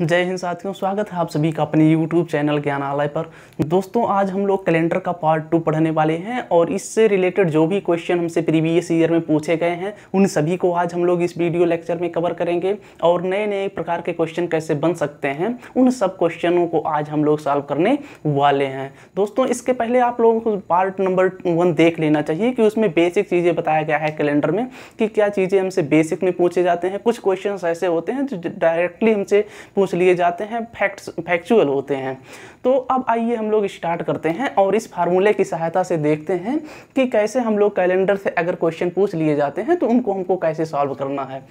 जय हिंद साथियों स्वागत है आप सभी का अपने YouTube चैनल ज्ञानालय पर दोस्तों आज हम लोग कैलेंडर का पार्ट टू पढ़ने वाले हैं और इससे रिलेटेड जो भी क्वेश्चन हमसे प्रीवियस ईयर में पूछे गए हैं उन सभी को आज हम लोग इस वीडियो लेक्चर में कवर करेंगे और नए नए प्रकार के क्वेश्चन कैसे बन सकते हैं उन सब क्वेश्चनों को आज हम लोग सॉल्व करने वाले हैं दोस्तों इसके पहले आप लोगों को पार्ट नंबर वन देख लेना चाहिए कि उसमें बेसिक चीज़ें बताया गया है कैलेंडर में कि क्या चीज़ें हमसे बेसिक में पूछे जाते हैं कुछ क्वेश्चन ऐसे होते हैं जो डायरेक्टली हमसे ठोस लिए जाते हैं फैक्ट्स फैक्चुअल होते हैं तो अब आइए हम लोग स्टार्ट करते हैं और इस फार्मूले की सहायता से देखते हैं कि कैसे हम लोग कैलेंडर से अगर क्वेश्चन पूछ लिए जाते हैं तो उनको हमको कैसे सॉल्व करना है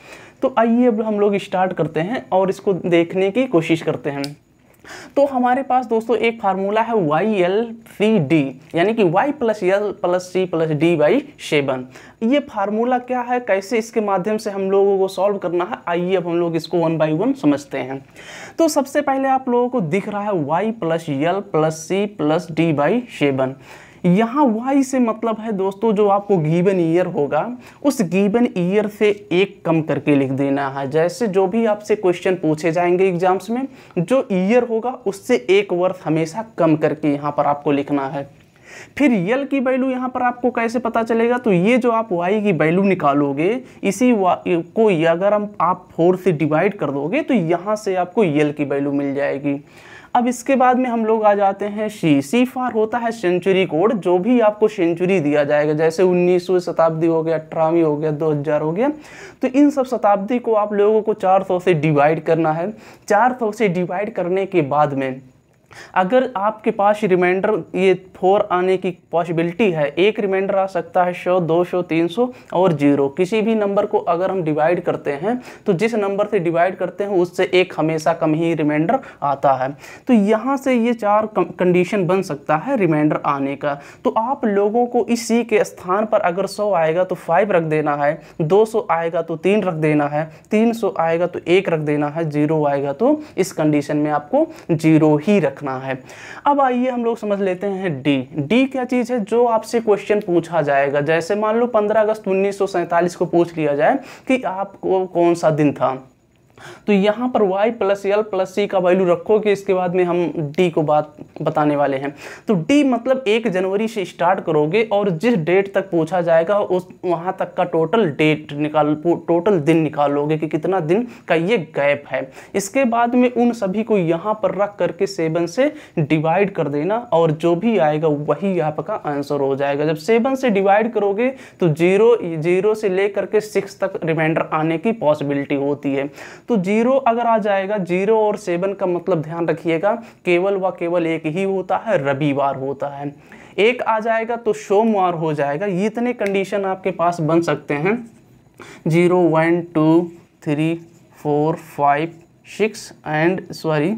तो आइए अब हम लोग स्टार्ट करते हैं और इसको देखने की कोशिश करते हैं तो हमारे पास दोस्तों एक फार्मूला है वाई एल सी डी यानी कि Y plus L plus C plus D by seven ये फार्मूला क्या है कैसे इसके माध्यम से हम लोगों को सॉल्व करना है आइए अब हम लोग इसको वन बाई वन समझते हैं तो सबसे पहले आप लोगों को दिख रहा है Y plus L plus C plus D by seven यहाँ वाई से मतलब है दोस्तों जो आपको गिवन ईयर होगा उस गिवन ईयर से एक कम करके लिख देना है जैसे जो भी आपसे क्वेश्चन पूछे जाएंगे एग्जाम्स में जो ईयर होगा उससे एक वर्ष हमेशा कम करके यहाँ पर आपको लिखना है फिर यल की वैल्यू यहाँ पर आपको कैसे पता चलेगा तो ये जो आप वाई की वैल्यू निकालोगे इसी को अगर हम आप फोर से डिवाइड कर दोगे तो यहाँ से आपको यल की वैल्यू मिल जाएगी अब इसके बाद में हम लोग आ जाते हैं सी सी फार होता है सेंचुरी कोड जो भी आपको सेंचुरी दिया जाएगा जैसे उन्नीसवीं शताब्दी हो गया अठारहवीं हो गया दो हज़ार हो गया तो इन सब शताब्दी को आप लोगों को चार सौ से डिवाइड करना है चार सौ से डिवाइड करने के बाद में अगर आपके पास रिमाइंडर ये फोर आने की पॉसिबिलिटी है एक रिमाइंडर आ सकता है सौ दो सौ तीन सौ और जीरो किसी भी नंबर को अगर हम डिवाइड करते हैं तो जिस नंबर से डिवाइड करते हैं उससे एक हमेशा कम ही रिमाइंडर आता है तो यहाँ से ये चार कंडीशन बन सकता है रिमाइंडर आने का तो आप लोगों को इसी के स्थान पर अगर सौ आएगा तो फाइव रख देना है दो सौ आएगा तो तीन रख देना है तीन सौ आएगा तो एक रख देना है जीरो आएगा तो इस कंडीशन में आपको जीरो ही रख रखना है अब आइए हम लोग समझ लेते हैं डी डी क्या चीज़ है जो आपसे क्वेश्चन पूछा जाएगा जैसे मान लो पंद्रह अगस्त उन्नीस को पूछ लिया जाए कि आपको कौन सा दिन था तो यहाँ पर y plus L plus C का वैल्यू रखो कि इसके बाद में हम d को बात बताने वाले हैं तो d मतलब एक जनवरी से स्टार्ट करोगे और जिस डेट तक पूछा जाएगा उस वहाँ तक का टोटल डेट निकाल टोटल दिन निकालोगे कि कितना दिन का ये गैप है इसके बाद में उन सभी को यहाँ पर रख करके सेवन से डिवाइड कर देना और जो भी आएगा वही आपका आंसर हो जाएगा जब सेवन से डिवाइड करोगे तो जीरो जीरो से लेकर के सिक्स तक रिमाइंडर आने की पॉसिबिलिटी होती है तो तो जीरो अगर आ जाएगा जीरो और सेवन का मतलब ध्यान रखिएगा केवल व केवल एक ही होता है रविवार होता है एक आ जाएगा तो सोमवार हो जाएगा इतने कंडीशन आपके पास बन सकते हैं zero one two three four five six and sorry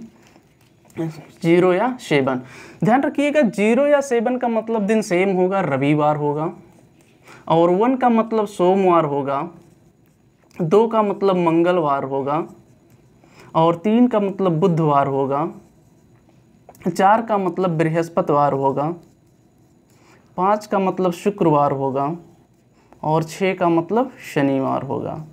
zero या सेवन ध्यान रखिएगा जीरो या सेवन का मतलब दिन सेम होगा रविवार होगा और वन का मतलब सोमवार होगा दो का मतलब मंगलवार होगा और तीन का मतलब बुधवार होगा चार का मतलब बृहस्पतिवार होगा पाँच का मतलब शुक्रवार होगा और छः का मतलब शनिवार होगा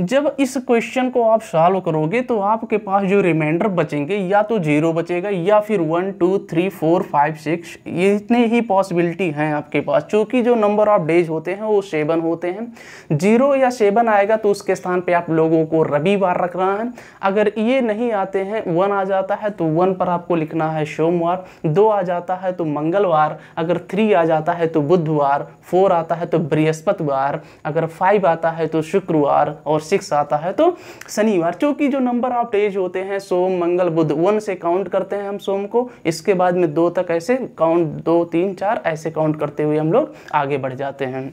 जब इस क्वेश्चन को आप सॉल्व करोगे तो आपके पास जो रिमाइंडर बचेंगे या तो जीरो बचेगा या फिर one two three four five six इतने ही पॉसिबिलिटी हैं आपके पास चूँकि जो नंबर ऑफ डेज होते हैं वो सेवन होते हैं जीरो या सेवन आएगा तो उसके स्थान पर आप लोगों को रविवार रखना है अगर ये नहीं आते हैं वन आ जाता है तो वन पर आपको लिखना है सोमवार दो आ जाता है तो मंगलवार अगर थ्री आ जाता है तो बुधवार फोर आता है तो बृहस्पतिवार अगर फाइव आता है तो शुक्रवार और सिक्स आता है तो शनिवार चूंकि जो नंबर ऑफ डेज होते हैं सोम मंगल बुध वन से काउंट करते हैं हम सोम को इसके बाद में दो तक ऐसे काउंट दो तीन चार ऐसे काउंट करते हुए हम लोग आगे बढ़ जाते हैं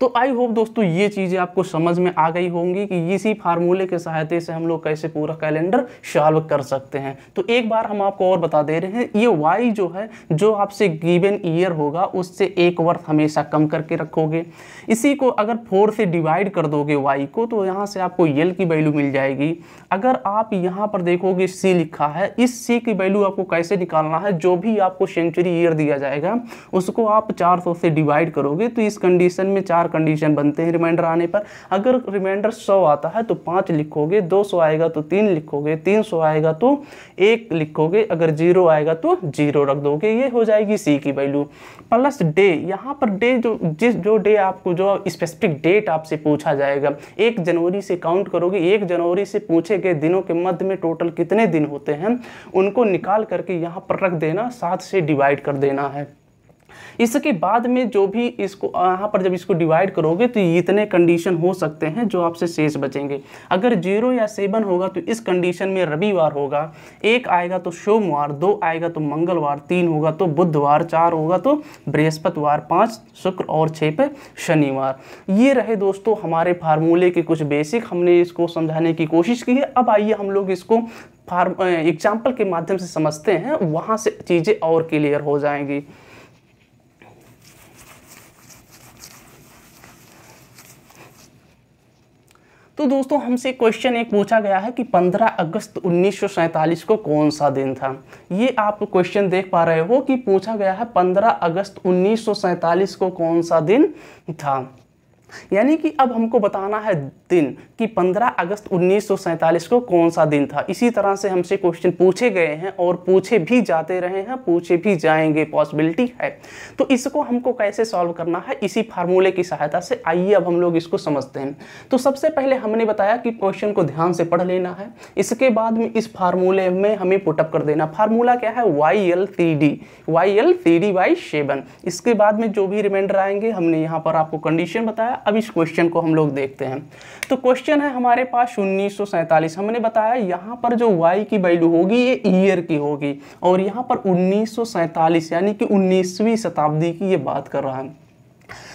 तो आई होप दोस्तों ये चीज़ें आपको समझ में आ गई होंगी कि इसी फार्मूले के सहायता से हम लोग कैसे पूरा कैलेंडर सॉल्व कर सकते हैं तो एक बार हम आपको और बता दे रहे हैं ये वाई जो है जो आपसे गिवन ईयर होगा उससे एक वर्थ हमेशा कम करके रखोगे इसी को अगर फोर से डिवाइड कर दोगे वाई को तो यहाँ से आपको यल की वैल्यू मिल जाएगी अगर आप यहाँ पर देखोगे सी लिखा है इस सी की वैल्यू आपको कैसे निकालना है जो भी आपको सेंचुरी ईयर दिया जाएगा उसको आप चार से डिवाइड करोगे तो इस कंडीशन में चार कंडीशन बनते हैं रिमाइंडर आने पर अगर रिमाइंडर सौ आता है तो पाँच लिखोगे दो सौ आएगा तो तीन लिखोगे तीन सौ आएगा तो एक लिखोगे अगर जीरो आएगा तो जीरो रख दोगे ये हो जाएगी सी की वैल्यू प्लस डे यहाँ पर डे जो जिस जो डे आपको जो स्पेसिफिक डेट आपसे पूछा जाएगा एक जनवरी से काउंट करोगे एक जनवरी से पूछे गए दिनों के मध्य में टोटल कितने दिन होते हैं उनको निकाल करके यहाँ पर रख देना सात से डिवाइड कर देना है इसके बाद में जो भी इसको यहाँ पर जब इसको डिवाइड करोगे तो इतने कंडीशन हो सकते हैं जो आपसे शेष बचेंगे अगर जीरो या सेवन होगा तो इस कंडीशन में रविवार होगा एक आएगा तो सोमवार दो आएगा तो मंगलवार तीन होगा तो बुधवार चार होगा तो बृहस्पतिवार पाँच शुक्र और छः पे शनिवार ये रहे दोस्तों हमारे फार्मूले के कुछ बेसिक हमने इसको समझाने की कोशिश की है अब आइए हम लोग इसको फार्म एग्जाम्पल के माध्यम से समझते हैं वहाँ से चीज़ें और क्लियर हो जाएंगी तो दोस्तों हमसे क्वेश्चन एक पूछा गया है कि 15 अगस्त उन्नीस को कौन सा दिन था ये आप क्वेश्चन देख पा रहे हो कि पूछा गया है 15 अगस्त उन्नीस को कौन सा दिन था यानी कि अब हमको बताना है दिन कि 15 अगस्त उन्नीस को कौन सा दिन था इसी तरह से हमसे क्वेश्चन पूछे गए हैं और पूछे भी जाते रहे हैं पूछे भी जाएंगे पॉसिबिलिटी है तो इसको हमको कैसे सॉल्व करना है इसी फार्मूले की सहायता से आइए अब हम लोग इसको समझते हैं तो सबसे पहले हमने बताया कि क्वेश्चन को ध्यान से पढ़ लेना है इसके बाद में इस फार्मूले में हमें पुटअप कर देना फार्मूला क्या है Y L C D Y L C D by seven इसके बाद में जो भी रिमाइंडर आएंगे हमने यहाँ पर आपको कंडीशन बताया अब इस क्वेश्चन को हम लोग देखते हैं तो क्वेश्चन है हमारे पास उन्नीस हमने बताया यहाँ पर जो वाई की वैल्यू होगी ये ईयर की होगी और यहाँ पर उन्नीस यानी कि उन्नीसवीं शताब्दी की ये बात कर रहा है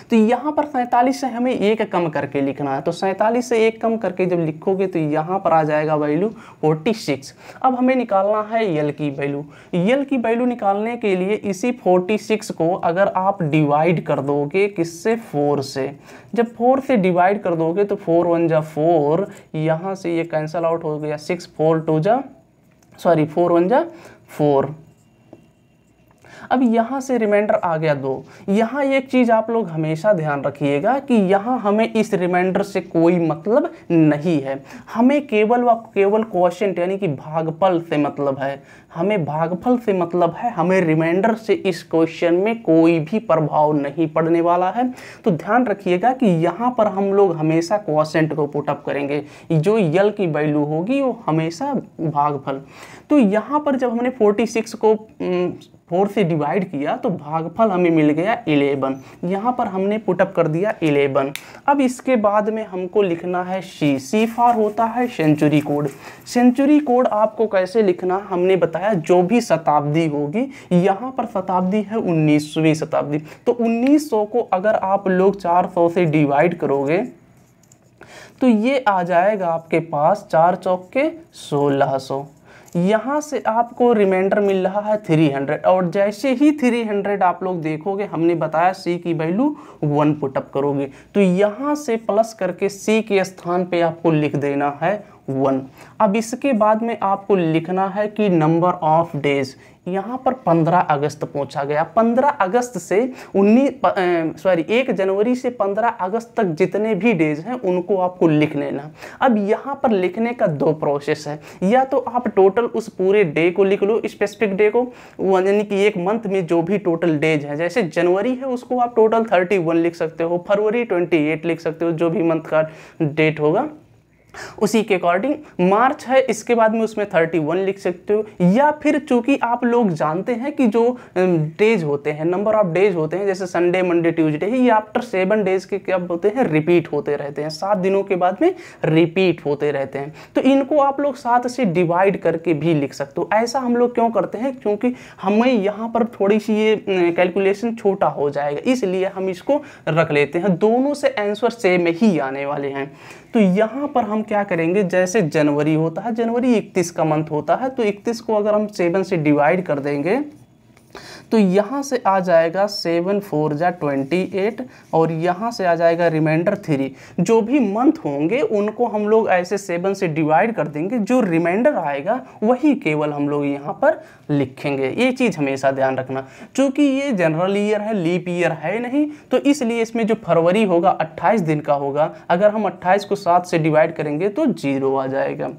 तो यहाँ पर सैंतालीस से हमें एक कम करके लिखना है तो सैंतालीस से एक कम करके जब लिखोगे तो यहाँ पर आ जाएगा वैल्यू फोर्टी सिक्स अब हमें निकालना है यल की वैल्यू यल की वैल्यू निकालने के लिए इसी फोर्टी सिक्स को अगर आप डिवाइड कर दोगे किससे फोर से जब फोर से डिवाइड कर दोगे तो फोर वन जा फोर यहाँ से ये कैंसल आउट हो गया सिक्स फोर टू जा सॉरी फोर वन जा फोर अब यहाँ से रिमाइंडर आ गया दो यहाँ एक चीज़ आप लोग हमेशा ध्यान रखिएगा कि यहाँ हमें इस रिमाइंडर से कोई मतलब नहीं है हमें केवल व केवल क्वेश्चन यानी कि भागफल से मतलब है हमें भागफल से मतलब है हमें रिमाइंडर से इस क्वेश्चन में कोई भी प्रभाव नहीं पड़ने वाला है तो ध्यान रखिएगा कि यहाँ पर हम लोग हमेशा क्वेश्चन को पुटअप करेंगे जो यल की वैल्यू होगी वो हमेशा भागफल तो यहाँ पर जब हमने 46 को फोर से डिवाइड किया तो भागफल हमें मिल गया इलेवन यहाँ पर हमने पुटअप कर दिया इलेवन अब इसके बाद में हमको लिखना है सी सी फार होता है सेंचुरी कोड सेंचुरी कोड आपको कैसे लिखना हमने बताया जो भी शताब्दी होगी यहाँ पर शताब्दी है उन्नीसवीं शताब्दी तो उन्नीस को अगर आप लोग चार से डिवाइड करोगे तो ये आ जाएगा आपके पास चार चौक के सोलह सौ यहाँ से आपको रिमाइंडर मिल रहा है 300 और जैसे ही 300 आप लोग देखोगे हमने बताया सी की वैल्यू वन पुटअप करोगे तो यहाँ से प्लस करके सी के स्थान पे आपको लिख देना है वन अब इसके बाद में आपको लिखना है कि नंबर ऑफ डेज यहाँ पर 15 अगस्त पहुँचा गया 15 अगस्त से उन्नीस सॉरी 1 जनवरी से 15 अगस्त तक जितने भी डेज हैं उनको आपको लिख लेना अब यहाँ पर लिखने का दो प्रोसेस है या तो आप टोटल उस पूरे डे को लिख लो स्पेसिफिक डे को यानी कि एक मंथ में जो भी टोटल डेज हैं जैसे जनवरी है उसको आप टोटल 31 लिख सकते हो फरवरी 28 लिख सकते हो जो भी मंथ का डेट होगा उसी के अकॉर्डिंग मार्च है इसके बाद में उसमें थर्टी वन लिख सकते हो या फिर चूंकि आप लोग जानते हैं कि जो डेज होते हैं नंबर ऑफ डेज होते हैं जैसे संडे मंडे ट्यूजडे ये आफ्टर सेवन डेज के क्या होते हैं रिपीट होते रहते हैं सात दिनों के बाद में रिपीट होते रहते हैं तो इनको आप लोग सात से डिवाइड करके भी लिख सकते हो ऐसा हम लोग क्यों करते हैं क्योंकि हमें यहाँ पर थोड़ी सी ये कैलकुलेशन छोटा हो जाएगा इसलिए हम इसको रख लेते हैं दोनों से आंसर सेम ही आने वाले हैं तो यहाँ पर हम क्या करेंगे जैसे जनवरी होता है जनवरी इकतीस का मंथ होता है तो इकतीस को अगर हम सेवन से डिवाइड कर देंगे तो यहाँ से आ जाएगा सेवन फोर जा ट्वेंटी एट और यहाँ से आ जाएगा रिमाइंडर थ्री जो भी मंथ होंगे उनको हम लोग ऐसे सेवन से डिवाइड कर देंगे जो रिमाइंडर आएगा वही केवल हम लोग यहाँ पर लिखेंगे ये चीज़ हमेशा ध्यान रखना चूँकि ये जनरल ईयर है लीप ईयर है नहीं तो इसलिए इसमें जो फरवरी होगा अट्ठाईस दिन का होगा अगर हम अट्ठाईस को सात से डिवाइड करेंगे तो जीरो आ जाएगा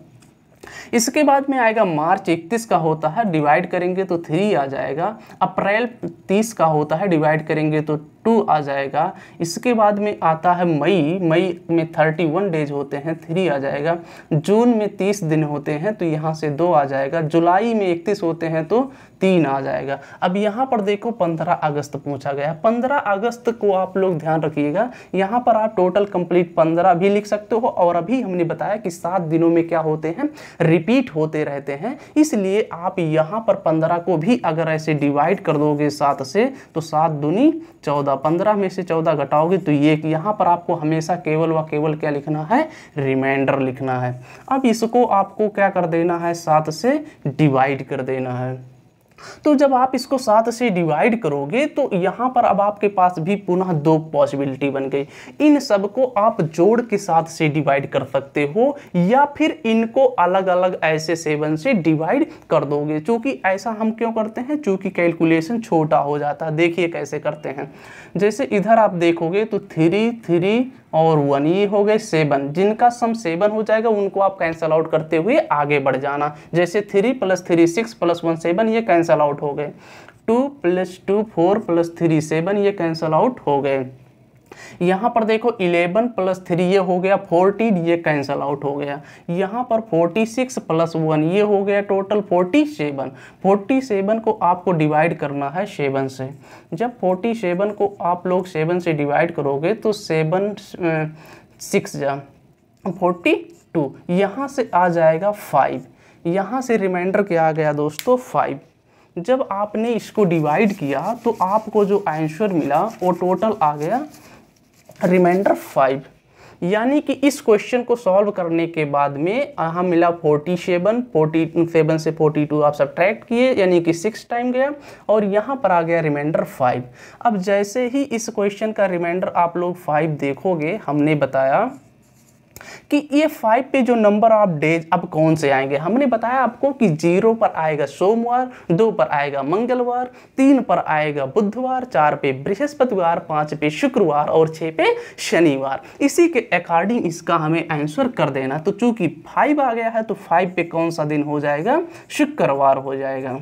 इसके बाद में आएगा मार्च इकतीस का होता है डिवाइड करेंगे तो थ्री आ जाएगा अप्रैल तीस का होता है डिवाइड करेंगे तो टू आ जाएगा इसके बाद में आता है मई मई में थर्टी वन डेज होते हैं थ्री आ जाएगा जून में तीस दिन होते हैं तो यहाँ से दो आ जाएगा जुलाई में इकतीस होते हैं तो तीन आ जाएगा अब यहाँ पर देखो पंद्रह अगस्त पूछा गया पंद्रह अगस्त को आप लोग ध्यान रखिएगा यहाँ पर आप टोटल कंप्लीट पंद्रह भी लिख सकते हो और अभी हमने बताया कि सात दिनों में क्या होते हैं रिपीट होते रहते हैं इसलिए आप यहाँ पर पंद्रह को भी अगर ऐसे डिवाइड कर दोगे सात से तो सात दुनी चौदह पंद्रह में से चौदह घटाओगे तो ये यहाँ पर आपको हमेशा केवल व केवल क्या लिखना है रिमाइंडर लिखना है अब इसको आपको क्या कर देना है सात से डिवाइड कर देना है तो जब आप इसको सात से डिवाइड करोगे तो यहाँ पर अब आपके पास भी पुनः दो पॉसिबिलिटी बन गई इन सब को आप जोड़ के साथ से डिवाइड कर सकते हो या फिर इनको अलग अलग ऐसे सेवन से डिवाइड कर दोगे चूंकि ऐसा हम क्यों करते हैं चूंकि कैलकुलेशन छोटा हो जाता है देखिए कैसे करते हैं जैसे इधर आप देखोगे तो थ्री थ्री और वन ये हो गए सेवन जिनका सम सेवन हो जाएगा उनको आप कैंसल आउट करते हुए आगे बढ़ जाना जैसे three plus three six plus one seven ये कैंसल आउट हो गए two plus two four plus three seven ये कैंसल आउट हो गए यहाँ पर देखो 11 प्लस थ्री ये हो गया 14 ये कैंसल आउट हो गया यहाँ पर 46 प्लस वन ये हो गया टोटल 47 47 को आपको डिवाइड करना है सेवन से जब 47 को आप लोग सेवन से डिवाइड करोगे तो सेवन सिक्स जा फोर्टी टू यहाँ से आ जाएगा फाइव यहाँ से रिमाइंडर क्या आ गया दोस्तों फाइव जब आपने इसको डिवाइड किया तो आपको जो आंसर मिला वो टोटल आ गया रिमाइंडर फाइव यानी कि इस क्वेश्चन को सॉल्व करने के बाद में हम मिला फोर्टी सेवन फोर्टी सेवन से फोर्टी टू आप सब ट्रैक्ट किए यानी कि सिक्स टाइम गया और यहाँ पर आ गया रिमाइंडर फाइव अब जैसे ही इस क्वेश्चन का रिमाइंडर आप लोग फाइव देखोगे हमने बताया कि ये फाइव पे जो नंबर ऑफ डेज अब कौन से आएंगे हमने बताया आपको कि जीरो पर आएगा सोमवार दो पर आएगा मंगलवार तीन पर आएगा बुधवार चार पे बृहस्पतिवार पांच पे शुक्रवार और छह पे शनिवार इसी के अकॉर्डिंग इसका हमें आंसर कर देना तो चूंकि फाइव आ गया है तो फाइव पे कौन सा दिन हो जाएगा शुक्रवार हो जाएगा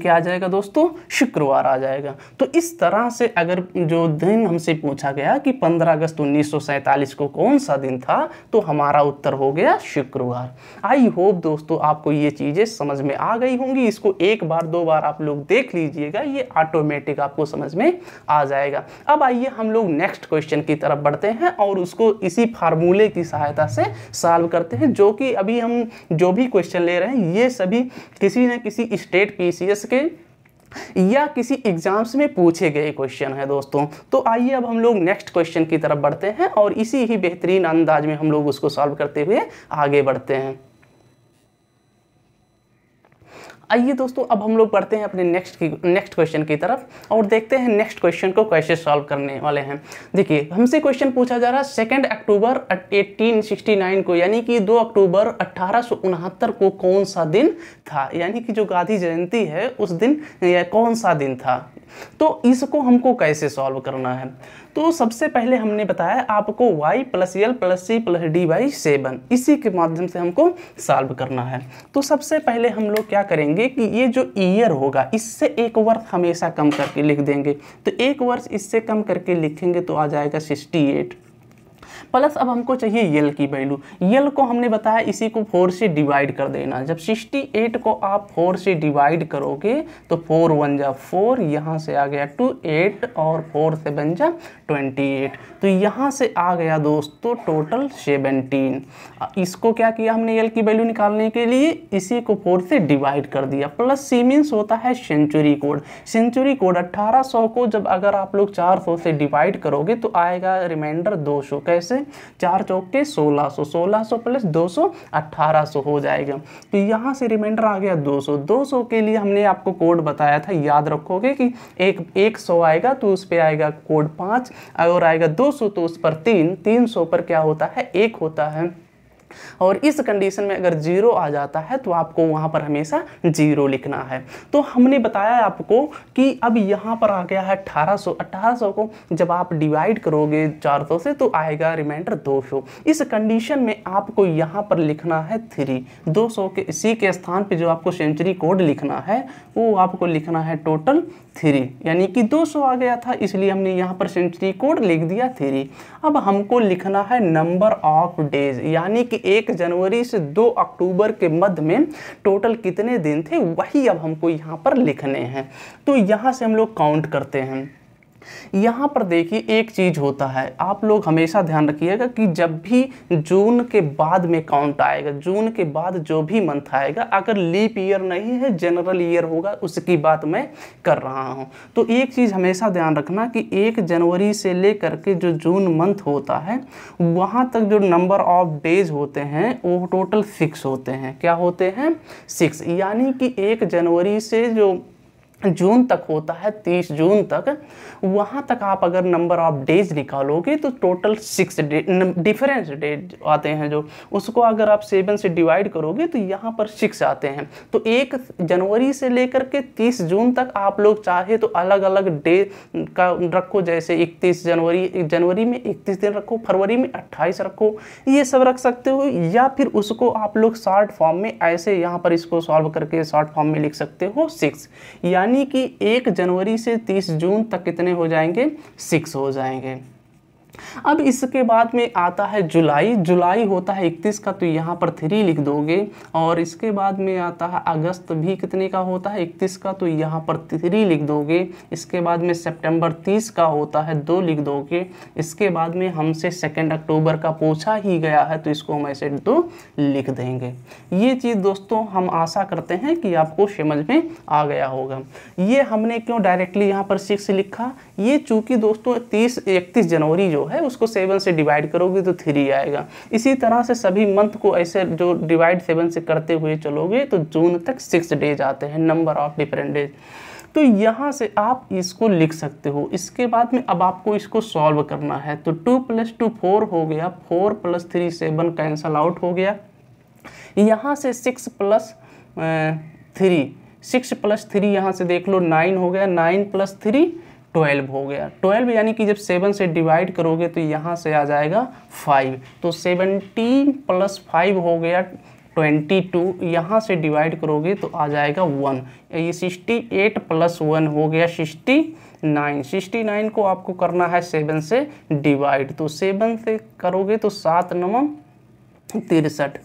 क्या आ जाएगा दोस्तों शुक्रवार आ जाएगा तो इस तरह से अगर जो दिन हमसे पूछा गया कि 15 अगस्त उन्नीस को कौन सा दिन था तो हमारा उत्तर हो गया शुक्रवार आई होप दोस्तों आपको ये चीज़ें समझ में आ गई होंगी इसको एक बार दो बार आप लोग देख लीजिएगा ये ऑटोमेटिक आपको समझ में आ जाएगा अब आइए हम लोग नेक्स्ट क्वेश्चन की तरफ बढ़ते हैं और उसको इसी फार्मूले की सहायता से सॉल्व करते हैं जो कि अभी हम जो भी क्वेश्चन ले रहे हैं ये सभी किसी न किसी स्टेट पी के या किसी एग्जाम्स में पूछे गए क्वेश्चन है दोस्तों तो आइए अब हम लोग नेक्स्ट क्वेश्चन की तरफ बढ़ते हैं और इसी ही बेहतरीन अंदाज में हम लोग उसको सॉल्व करते हुए आगे बढ़ते हैं आइए दोस्तों अब हम लोग बढ़ते हैं अपने नेक्स्ट की नेक्स्ट क्वेश्चन की तरफ और देखते हैं नेक्स्ट क्वेश्चन को कैसे सॉल्व करने वाले हैं देखिए हमसे क्वेश्चन पूछा जा रहा है सेकेंड अक्टूबर 1869 को यानी कि 2 अक्टूबर अट्ठारह को कौन सा दिन था यानी कि जो गांधी जयंती है उस दिन कौन सा दिन था तो इसको हमको कैसे सॉल्व करना है तो सबसे पहले हमने बताया आपको y plus L plus C plus D by seven इसी के माध्यम से हमको सॉल्व करना है तो सबसे पहले हम लोग क्या करेंगे कि ये जो ईयर होगा इससे एक वर्ष हमेशा कम करके लिख देंगे तो एक वर्ष इससे कम करके लिखेंगे तो आ जाएगा सिक्सटी एट प्लस अब हमको चाहिए यल की वैल्यू यल को हमने बताया इसी को फोर से डिवाइड कर देना जब सिक्सटी एट को आप फोर से डिवाइड करोगे तो फोर वन जा फोर यहाँ से आ गया टू एट और फोर सेवन जा ट्वेंटी एट तो यहाँ से आ गया दोस्तों टोटल सेवनटीन इसको क्या किया हमने यल की वैल्यू निकालने के लिए इसी को फोर से डिवाइड कर दिया प्लस सी मीन्स होता है सेंचुरी कोड सेंचुरी कोड अट्ठारह को जब अगर आप लोग चार से डिवाइड करोगे तो आएगा रिमाइंडर दो कैसे चार चौके सोलह सौ सोलह सौ प्लस दो सौ अट्ठारह सौ हो जाएगा तो यहाँ से रिमाइंडर आ गया दो सौ दो सौ के लिए हमने आपको कोड बताया था याद रखोगे कि एक एक सौ आएगा तो उस पर आएगा कोड पाँच और आएगा दो सौ तो उस पर तीन तीन सौ पर क्या होता है एक होता है और इस कंडीशन में अगर जीरो आ जाता है तो आपको वहां पर हमेशा जीरो लिखना है तो हमने बताया आपको कि अब यहां पर आ गया है अट्ठारह सौ अट्ठारह सौ को जब आप डिवाइड करोगे चार सौ से तो आएगा रिमाइंडर दो सौ इस कंडीशन में आपको यहां पर लिखना है थ्री दो सौ के इसी के स्थान पर जो आपको सेंचुरी कोड लिखना है वो आपको लिखना है टोटल थ्री यानी कि दो सौ आ गया था इसलिए हमने यहाँ पर सेंचुरी कोड लिख दिया थ्री अब हमको लिखना है नंबर ऑफ डेज यानी कि एक जनवरी से दो अक्टूबर के मध्य में टोटल कितने दिन थे वही अब हमको यहाँ पर लिखने हैं तो यहाँ से हम लोग काउंट करते हैं यहाँ पर देखिए एक चीज़ होता है आप लोग हमेशा ध्यान रखिएगा कि जब भी जून के बाद में काउंट आएगा जून के बाद जो भी मंथ आएगा अगर लीप ईयर नहीं है जनरल ईयर होगा उसकी बात मैं कर रहा हूँ तो एक चीज़ हमेशा ध्यान रखना कि एक जनवरी से लेकर के जो जून मंथ होता है वहाँ तक जो नंबर ऑफ डेज होते हैं वो टोटल सिक्स होते हैं क्या होते हैं सिक्स यानी कि एक जनवरी से जो जून तक होता है तीस जून तक वहाँ तक आप अगर नंबर ऑफ डेज निकालोगे तो total six day difference days आते हैं जो उसको अगर आप सेवन से डिवाइड करोगे तो यहाँ पर सिक्स आते हैं तो एक जनवरी से लेकर के तीस जून तक आप लोग चाहे तो अलग अलग डे का रखो जैसे इकतीस जनवरी जनवरी में इकतीस दिन रखो फरवरी में अट्ठाईस रखो ये सब रख सकते हो या फिर उसको आप लोग शॉर्ट फॉर्म में ऐसे यहाँ पर इसको सॉल्व करके शॉर्ट फॉर्म में लिख सकते हो सिक्स यानी यानी कि एक जनवरी से तीस जून तक कितने हो जाएंगे सिक्स हो जाएंगे अब इसके बाद में आता है जुलाई जुलाई होता है इकतीस का तो यहाँ पर थ्री लिख दोगे और इसके बाद में आता है अगस्त भी कितने का होता है इकतीस का तो यहाँ पर थ्री लिख दोगे इसके बाद में सितंबर तीस का होता है दो लिख दोगे इसके बाद में हमसे सेकेंड अक्टूबर का पूछा ही गया है तो इसको हम ऐसे दो लिख देंगे ये चीज़ दोस्तों हम आशा करते हैं कि आपको समझ में आ गया होगा ये हमने क्यों डायरेक्टली यहाँ पर सिक्स लिखा ये चूँकि दोस्तों तीस इकतीस जनवरी जो है उसको सेवन से डिवाइड करोगे तो थ्री आएगा इसी तरह से सभी मंथ को ऐसे जो डिवाइड सेवन से करते हुए चलोगे तो जून तक सिक्स डेज आते हैं नंबर ऑफ डिफरेंट डेज तो यहाँ से आप इसको लिख सकते हो इसके बाद में अब आपको इसको सॉल्व करना है तो टू प्लस टू फोर हो गया four plus three seven cancel out हो गया यहाँ से six plus three six plus three यहाँ से देख लो नाइन हो गया नाइन प्लस थ्री ट्वेल्व हो गया ट्वेल्व यानी कि जब सेवन से डिवाइड करोगे तो यहाँ से आ जाएगा फाइव तो सेवनटीन प्लस फाइव हो गया ट्वेंटी टू यहाँ से डिवाइड करोगे तो आ जाएगा वन ये सिक्सटी एट प्लस वन हो गया सिक्सटी नाइन सिक्सटी नाइन को आपको करना है सेवन से डिवाइड तो सेवन से करोगे तो सात नवम तिरसठ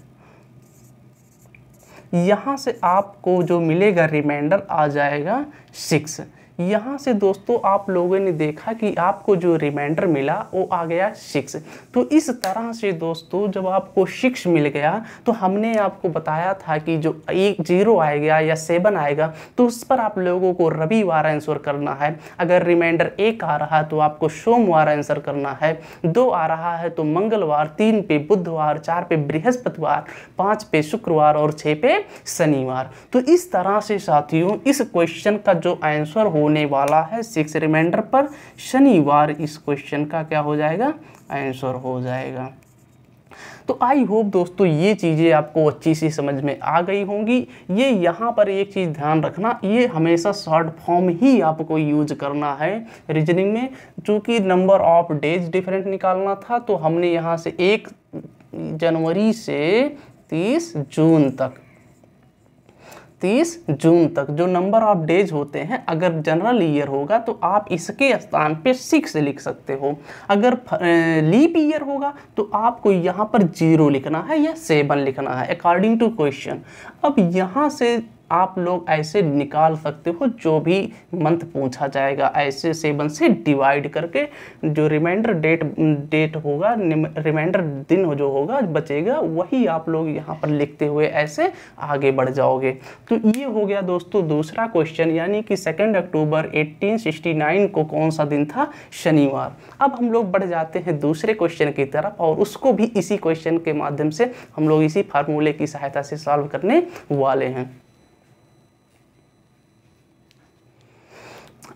यहाँ से आपको जो मिलेगा रिमाइंडर आ जाएगा सिक्स यहाँ से दोस्तों आप लोगों ने देखा कि आपको जो रिमाइंडर मिला वो आ गया सिक्स तो इस तरह से दोस्तों जब आपको सिक्स मिल गया तो हमने आपको बताया था कि जो एक जीरो आएगा या सेवन आएगा तो उस पर आप लोगों को रविवार आंसर करना है अगर रिमाइंडर एक आ रहा है तो आपको सोमवार आंसर करना है दो आ रहा है तो मंगलवार तीन पे बुधवार चार पे बृहस्पतिवार पाँच पे शुक्रवार और छः पे शनिवार तो इस तरह से साथियों इस क्वेश्चन का जो आंसर हो होने वाला है सिक्स रिमाइंडर पर शनिवार इस क्वेश्चन का क्या हो जाएगा आंसर हो जाएगा तो आई होप दोस्तों ये चीज़ें आपको अच्छी सी समझ में आ गई होंगी ये यहाँ पर एक चीज़ ध्यान रखना ये हमेशा शॉर्ट फॉर्म ही आपको यूज करना है रीजनिंग में चूँकि नंबर ऑफ डेज डिफरेंट निकालना था तो हमने यहाँ से एक जनवरी से 30 जून तक 30 जून तक जो नंबर ऑफ डेज होते हैं अगर जनरल ईयर होगा तो आप इसके स्थान पे सिक्स लिख सकते हो अगर लीप ईयर होगा तो आपको यहाँ पर जीरो लिखना है या सेवन लिखना है अकॉर्डिंग टू क्वेश्चन अब यहाँ से आप लोग ऐसे निकाल सकते हो जो भी मंथ पूछा जाएगा ऐसे सेवन से डिवाइड करके जो रिमाइंडर डेट डेट होगा रिमाइंडर दिन जो होगा बचेगा वही आप लोग यहाँ पर लिखते हुए ऐसे आगे बढ़ जाओगे तो ये हो गया दोस्तों दूसरा क्वेश्चन यानी कि सेकेंड अक्टूबर 1869 को कौन सा दिन था शनिवार अब हम लोग बढ़ जाते हैं दूसरे क्वेश्चन की तरफ और उसको भी इसी क्वेश्चन के माध्यम से हम लोग इसी फार्मूले की सहायता से सॉल्व करने वाले हैं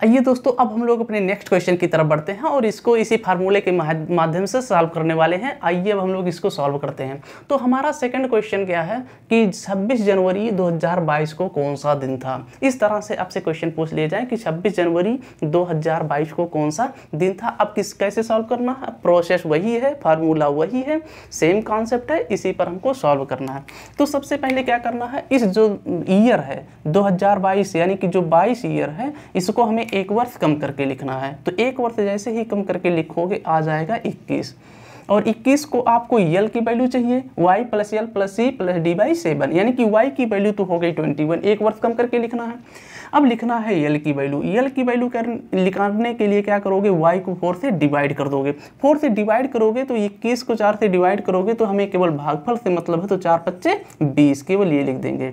आइए दोस्तों अब हम लोग अपने नेक्स्ट क्वेश्चन की तरफ बढ़ते हैं और इसको इसी फार्मूले के माध्यम से सॉल्व करने वाले हैं आइए अब हम लोग इसको सॉल्व करते हैं तो हमारा सेकंड क्वेश्चन क्या है कि 26 जनवरी 2022 को कौन सा दिन था इस तरह से आपसे क्वेश्चन पूछ लिए जाए कि 26 जनवरी 2022 को कौन सा दिन था अब किस कैसे सॉल्व करना है प्रोसेस वही है फार्मूला वही है सेम कॉन्सेप्ट है इसी पर हमको सॉल्व करना है तो सबसे पहले क्या करना है इस जो ईयर है दो यानी कि जो बाईस ईयर है इसको हमें हमें एक वर्ष कम करके लिखना है तो एक वर्ष जैसे ही कम करके लिखोगे आ जाएगा इक्कीस और 21 को आपको यल की वैल्यू चाहिए y plus L plus C plus D by seven यानी कि y की वैल्यू तो हो गई 21 एक वर्ष कम करके लिखना है अब लिखना है यल की वैल्यू यल की वैल्यू कर लिखाने के लिए क्या करोगे y को फोर से डिवाइड कर दोगे फोर से डिवाइड करोगे तो 21 को चार से डिवाइड करोगे तो हमें केवल भागफल से मतलब है तो चार पच्चे बीस केवल ये लिख देंगे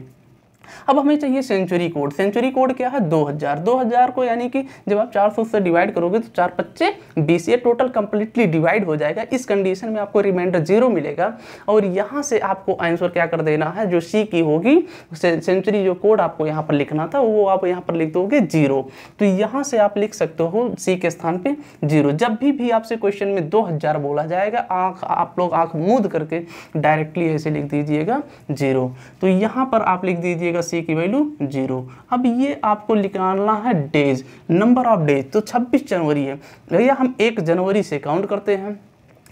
अब हमें चाहिए सेंचुरी कोड सेंचुरी कोड क्या है 2000 2000 को यानी कि जब आप 400 से डिवाइड करोगे तो चार पच्चे बीस ये टोटल कंप्लीटली डिवाइड हो जाएगा इस कंडीशन में आपको रिमाइंडर जीरो मिलेगा और यहाँ से आपको आंसर क्या कर देना है जो सी की होगी सेंचुरी जो कोड आपको यहाँ पर लिखना था वो आप यहाँ पर लिख दोगे जीरो तो यहाँ से आप लिख सकते हो सी के स्थान पर जीरो जब भी भी आपसे क्वेश्चन में दो बोला जाएगा आँख आप लोग आँख मूद करके डायरेक्टली ऐसे लिख दीजिएगा जीरो तो यहाँ पर आप लिख दीजिएगा जाएगा सी की वैल्यू जीरो अब ये आपको निकालना है डेज नंबर ऑफ डेज तो 26 जनवरी है भैया हम एक जनवरी से काउंट करते हैं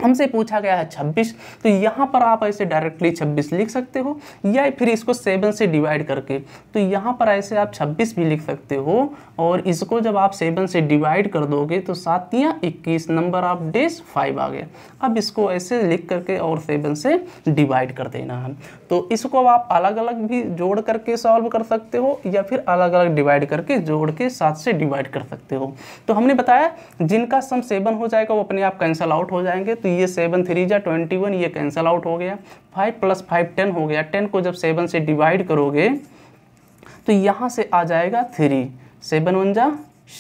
हमसे पूछा गया है 26 तो यहाँ पर आप ऐसे डायरेक्टली 26 लिख सकते हो या फिर इसको 7 से डिवाइड करके तो यहाँ पर ऐसे आप 26 भी लिख सकते हो और इसको जब आप 7 से डिवाइड कर दोगे तो सात या इक्कीस नंबर ऑफ डेज फाइव आ गया अब इसको ऐसे लिख करके और 7 से डिवाइड कर देना है तो इसको आप अलग अलग भी जोड़ करके सॉल्व कर सकते हो या फिर अलग अलग डिवाइड करके जोड़ के सात से डिवाइड कर सकते हो तो हमने बताया जिनका सम सेवन हो जाएगा वो अपने आप कैंसल आउट हो जाएंगे तो ये सेवन थ्री जा ट्वेंटी वन ये कैंसिल आउट हो गया फाइव प्लस फाइव टेन हो गया टेन को जब सेवन से डिवाइड करोगे तो यहाँ से आ जाएगा थ्री सेवन वन जा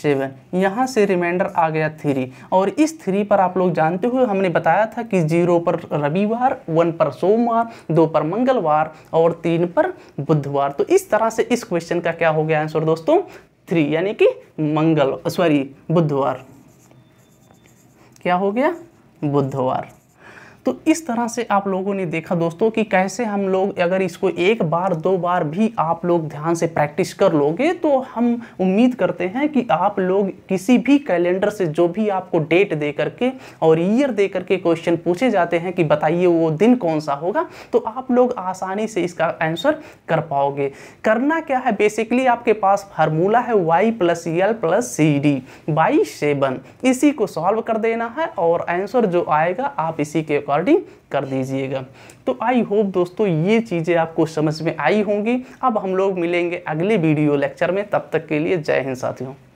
सेवन यहाँ से रिमाइंडर आ गया थ्री और इस थ्री पर आप लोग जानते हुए हमने बताया था कि जीरो पर रविवार वन पर सोमवार दो पर मंगलवार और तीन पर बुधवार तो इस तरह से इस क्वेश्चन का क्या हो गया आंसर दोस्तों थ्री यानी कि मंगल सॉरी बुधवार क्या हो गया बुधवार तो इस तरह से आप लोगों ने देखा दोस्तों कि कैसे हम लोग अगर इसको एक बार दो बार भी आप लोग ध्यान से प्रैक्टिस कर लोगे तो हम उम्मीद करते हैं कि आप लोग किसी भी कैलेंडर से जो भी आपको डेट दे करके और ईयर दे करके क्वेश्चन पूछे जाते हैं कि बताइए वो दिन कौन सा होगा तो आप लोग आसानी से इसका आंसर कर पाओगे करना क्या है बेसिकली आपके पास फार्मूला है Y plus L plus C D by seven इसी को सॉल्व कर देना है और आंसर जो आएगा आप इसी के अकॉर्डिंग रिकॉर्डिंग कर दीजिएगा तो आई होप दोस्तों ये चीज़ें आपको समझ में आई होंगी अब हम लोग मिलेंगे अगले वीडियो लेक्चर में तब तक के लिए जय हिंद साथियों